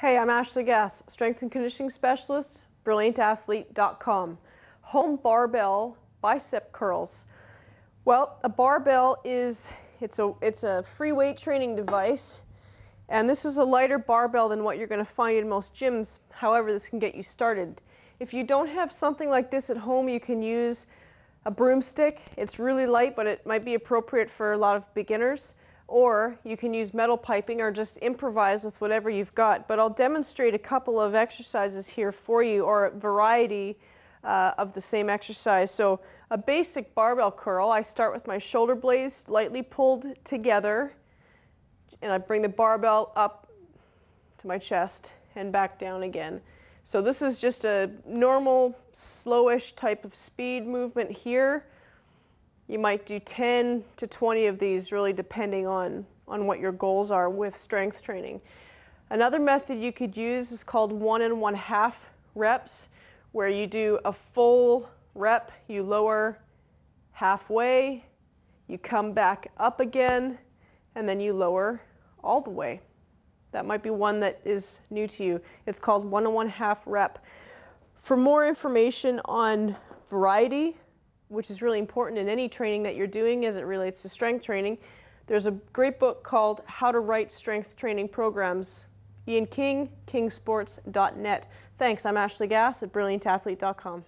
Hey, I'm Ashley Gass, strength and conditioning specialist, brilliantathlete.com. Home barbell bicep curls. Well, a barbell is it's a it's a free weight training device, and this is a lighter barbell than what you're going to find in most gyms. However, this can get you started. If you don't have something like this at home, you can use a broomstick. It's really light, but it might be appropriate for a lot of beginners or you can use metal piping or just improvise with whatever you've got. But I'll demonstrate a couple of exercises here for you or a variety uh, of the same exercise. So a basic barbell curl, I start with my shoulder blades lightly pulled together and I bring the barbell up to my chest and back down again. So this is just a normal slowish type of speed movement here. You might do 10 to 20 of these really depending on, on what your goals are with strength training. Another method you could use is called one and one half reps where you do a full rep, you lower halfway, you come back up again, and then you lower all the way. That might be one that is new to you. It's called one and one half rep. For more information on variety which is really important in any training that you're doing as it relates to strength training. There's a great book called How to Write Strength Training Programs. Ian King, kingsports.net. Thanks. I'm Ashley Gass at brilliantathlete.com.